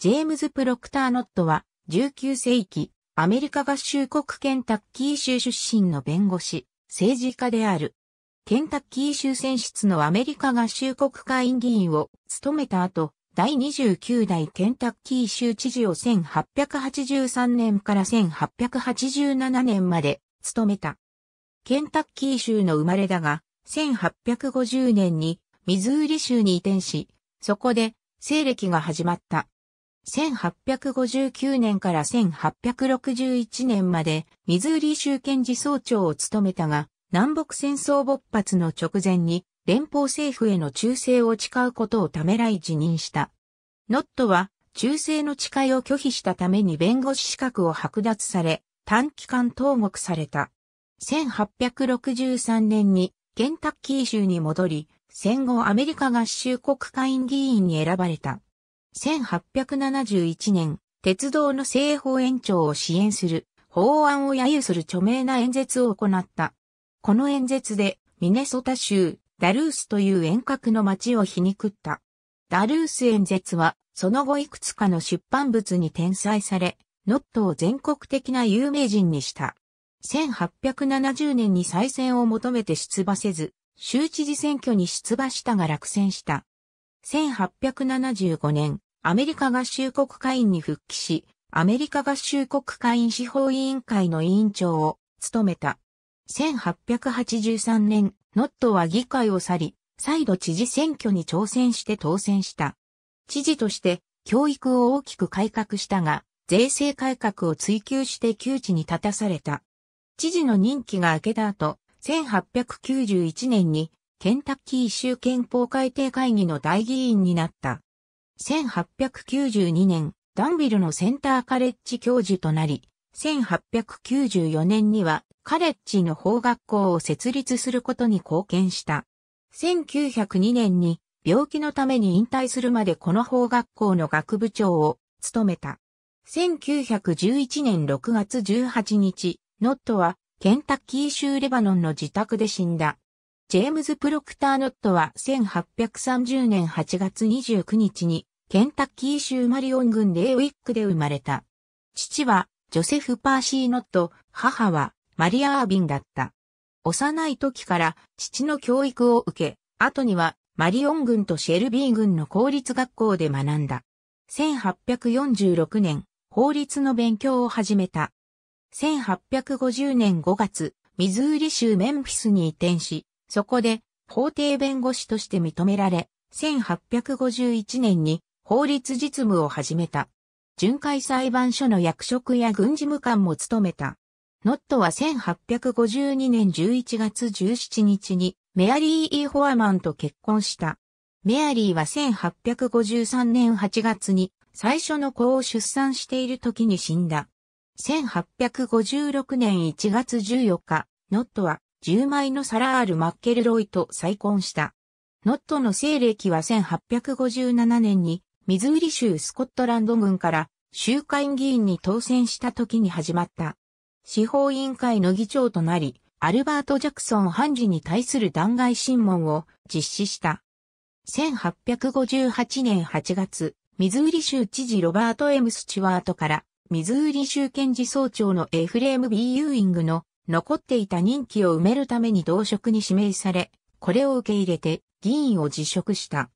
ジェームズ・プロクター・ノットは、19世紀、アメリカ合衆国ケンタッキー州出身の弁護士、政治家である。ケンタッキー州選出のアメリカ合衆国会議員を務めた後、第29代ケンタッキー州知事を1883年から1887年まで務めた。ケンタッキー州の生まれだが、1850年にミズーリ州に移転し、そこで西暦が始まった。1859年から1861年まで、ミズーリ州検事総長を務めたが、南北戦争勃発の直前に、連邦政府への忠誠を誓うことをためらい辞任した。ノットは、忠誠の誓いを拒否したために弁護士資格を剥奪され、短期間投獄された。1863年に、ケンタッキー州に戻り、戦後アメリカ合衆国会議員に選ばれた。1871年、鉄道の西方延長を支援する法案を揶揄する著名な演説を行った。この演説で、ミネソタ州、ダルースという遠隔の町を皮肉った。ダルース演説は、その後いくつかの出版物に転載され、ノットを全国的な有名人にした。1870年に再選を求めて出馬せず、州知事選挙に出馬したが落選した。1875年、アメリカ合衆国会員に復帰し、アメリカ合衆国会員司法委員会の委員長を務めた。1883年、ノットは議会を去り、再度知事選挙に挑戦して当選した。知事として教育を大きく改革したが、税制改革を追求して窮地に立たされた。知事の任期が明けた後、1891年にケンタッキー州憲法改定会議の大議員になった。1892年、ダンビルのセンターカレッジ教授となり、1894年にはカレッジの法学校を設立することに貢献した。1902年に病気のために引退するまでこの法学校の学部長を務めた。1911年6月18日、ノットはケンタッキー州レバノンの自宅で死んだ。ジェームズ・プロクター・ノットは1830年8月29日にケンタッキー州マリオン郡レーウィックで生まれた。父はジョセフ・パーシーノット、母はマリア・アービンだった。幼い時から父の教育を受け、後にはマリオン軍とシェルビー軍の公立学校で学んだ。1846年、法律の勉強を始めた。1850年5月、ミズーリ州メンフィスに移転し、そこで法廷弁護士として認められ、1851年に法律実務を始めた。巡回裁判所の役職や軍事務官も務めた。ノットは1852年11月17日にメアリー・イー・ホアマンと結婚した。メアリーは1853年8月に最初の子を出産している時に死んだ。1856年1月14日、ノットは10枚のサラール・マッケルロイと再婚した。ノットの生歴は1857年にミズーリ州スコットランド軍から州会議員に当選した時に始まった。司法委員会の議長となり、アルバート・ジャクソン判事に対する弾劾審問を実施した。1858年8月、ミズーリ州知事ロバート・エムスチュワートから、ミズーリ州検事総長のエフレーム・ー・ユーイングの残っていた任期を埋めるために同職に指名され、これを受け入れて議員を辞職した。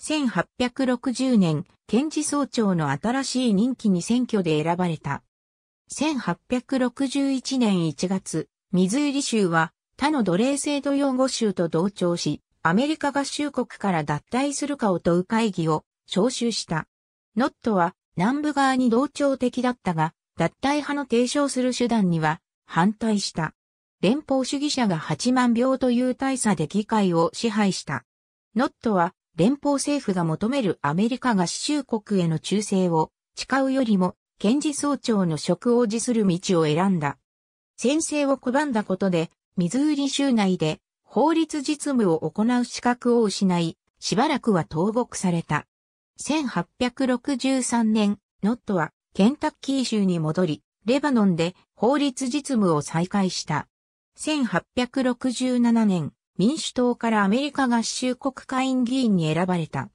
1860年、検事総長の新しい任期に選挙で選ばれた。1861年1月、ミズーリ州は他の奴隷制度擁護州と同調し、アメリカ合衆国から脱退するかを問う会議を招集した。ノットは南部側に同調的だったが、脱退派の提唱する手段には反対した。連邦主義者が8万票という大差で議会を支配した。ノットは連邦政府が求めるアメリカ合衆国への忠誠を誓うよりも、検事総長の職を辞する道を選んだ。先制を拒んだことで、ミズーリ州内で法律実務を行う資格を失い、しばらくは投獄された。1863年、ノットはケンタッキー州に戻り、レバノンで法律実務を再開した。1867年、民主党からアメリカ合衆国下院議員に選ばれた。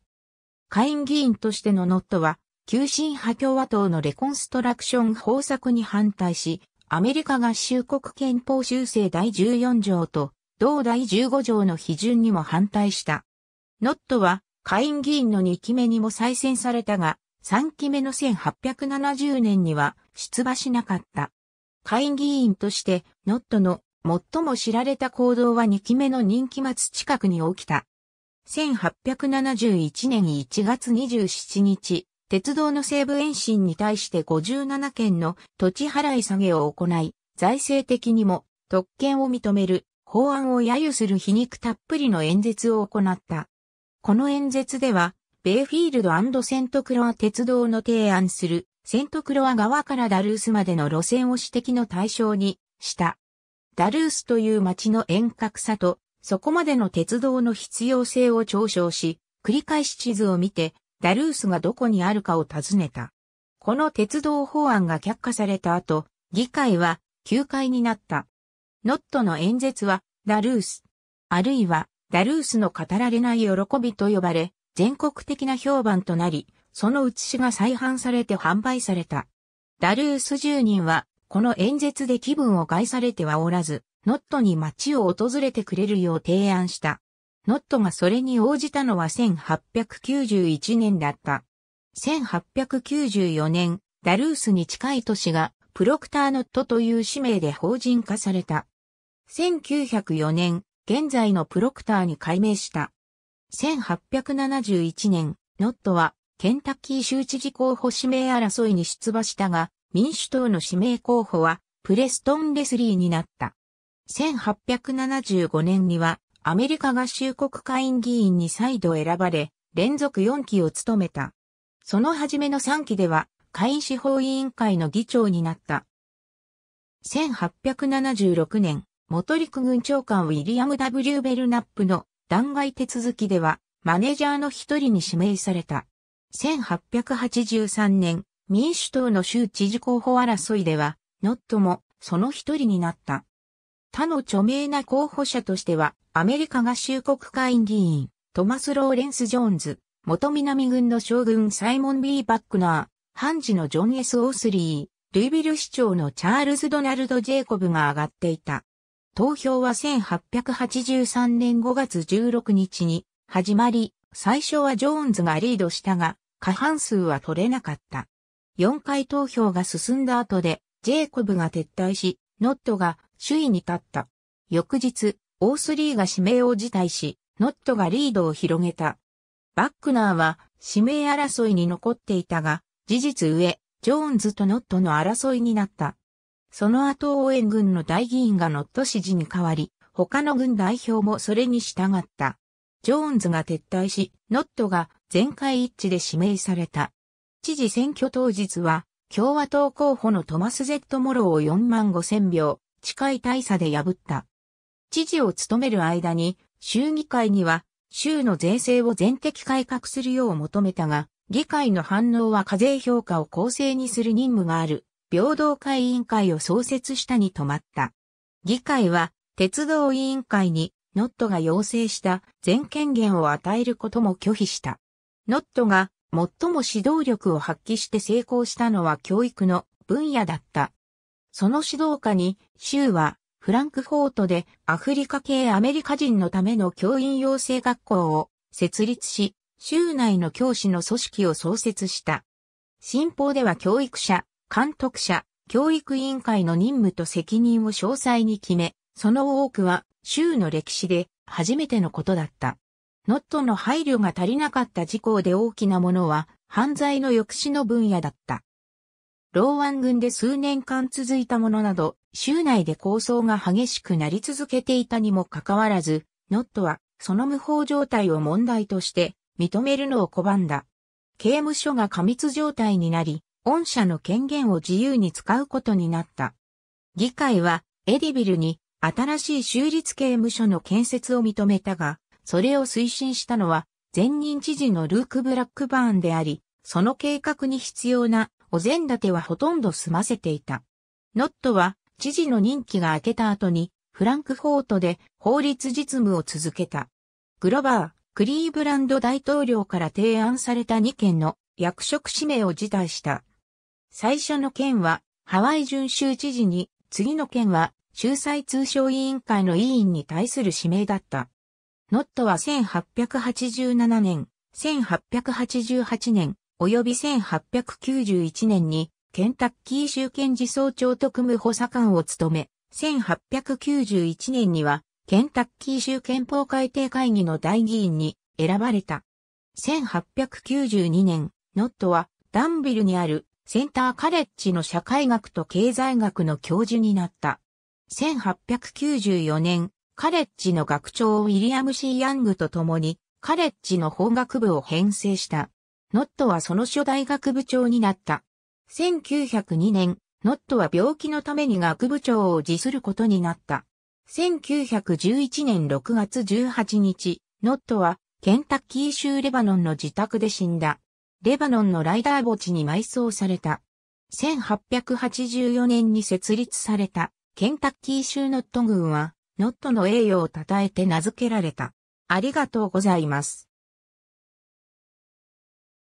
下院議員としてのノットは、急進派共和党のレコンストラクション方策に反対し、アメリカ合衆国憲法修正第14条と同第15条の批准にも反対した。ノットは下院議員の2期目にも再選されたが、3期目の1870年には出馬しなかった。下院議員としてノットの最も知られた行動は2期目の任期末近くに起きた。1871年1月27日、鉄道の西部延伸に対して57件の土地払い下げを行い、財政的にも特権を認める法案を揶揄する皮肉たっぷりの演説を行った。この演説では、ベイフィールドセントクロア鉄道の提案するセントクロア側からダルースまでの路線を指摘の対象にした。ダルースという街の遠隔さと、そこまでの鉄道の必要性を嘲笑し、繰り返し地図を見て、ダルースがどこにあるかを尋ねた。この鉄道法案が却下された後、議会は休会になった。ノットの演説は、ダルース、あるいは、ダルースの語られない喜びと呼ばれ、全国的な評判となり、その写しが再販されて販売された。ダルース住人は、この演説で気分を害されてはおらず、ノットに街を訪れてくれるよう提案した。ノットがそれに応じたのは1891年だった。1894年、ダルースに近い都市がプロクターノットという使命で法人化された。1904年、現在のプロクターに改名した。1871年、ノットはケンタッキー州知事候補指名争いに出馬したが、民主党の指名候補は、プレストン・レスリーになった。1875年には、アメリカ合衆国会議員に再度選ばれ、連続4期を務めた。その初めの3期では、会員司法委員会の議長になった。1876年、元陸軍長官ウィリアム・ W・ ベルナップの弾劾手続きでは、マネージャーの一人に指名された。1883年、民主党の州知事候補争いでは、ノットもその一人になった。他の著名な候補者としては、アメリカ合衆国会議員、トマス・ローレンス・ジョーンズ、元南軍の将軍サイモン・ B・ バックナー、判事のジョン・ S・ オースリー、ルイビル市長のチャールズ・ドナルド・ジェイコブが上がっていた。投票は1883年5月16日に始まり、最初はジョーンズがリードしたが、過半数は取れなかった。4回投票が進んだ後で、ジェイコブが撤退し、ノットが首位に立った。翌日、オースリーが指名を辞退し、ノットがリードを広げた。バックナーは指名争いに残っていたが、事実上、ジョーンズとノットの争いになった。その後応援軍の大議員がノット支持に変わり、他の軍代表もそれに従った。ジョーンズが撤退し、ノットが全会一致で指名された。知事選挙当日は、共和党候補のトマス・ゼット・モローを4万5千票、近い大差で破った。知事を務める間に、州議会には、州の税制を全的改革するよう求めたが、議会の反応は課税評価を公正にする任務がある、平等会委員会を創設したに止まった。議会は、鉄道委員会に、ノットが要請した全権限を与えることも拒否した。ノットが最も指導力を発揮して成功したのは教育の分野だった。その指導下に、州はフランクフォートでアフリカ系アメリカ人のための教員養成学校を設立し、州内の教師の組織を創設した。新法では教育者、監督者、教育委員会の任務と責任を詳細に決め、その多くは州の歴史で初めてのことだった。ノットの配慮が足りなかった事項で大きなものは犯罪の抑止の分野だった。ローワン軍で数年間続いたものなど、州内で抗争が激しくなり続けていたにもかかわらず、ノットはその無法状態を問題として認めるのを拒んだ。刑務所が過密状態になり、御社の権限を自由に使うことになった。議会はエディビルに新しい州立刑務所の建設を認めたが、それを推進したのは、前任知事のルーク・ブラックバーンであり、その計画に必要なお膳立てはほとんど済ませていた。ノットは、知事の任期が明けた後に、フランクフォートで法律実務を続けた。グロバー、クリーブランド大統領から提案された2件の役職指名を辞退した。最初の件は、ハワイ準州知事に、次の件は、仲裁通商委員会の委員に対する指名だった。ノットは1887年、1888年、及び1891年に、ケンタッキー州検事総長特務補佐官を務め、1891年には、ケンタッキー州憲法改定会議の大議員に選ばれた。1892年、ノットは、ダンビルにあるセンターカレッジの社会学と経済学の教授になった。1894年、カレッジの学長ウィリアム・シー・ヤングと共に、カレッジの法学部を編成した。ノットはその初代学部長になった。1902年、ノットは病気のために学部長を辞することになった。1911年6月18日、ノットはケンタッキー州レバノンの自宅で死んだ。レバノンのライダー墓地に埋葬された。1884年に設立されたケンタッキー州ノット軍はノットの栄誉を称えて名付けられた。ありがとうございます。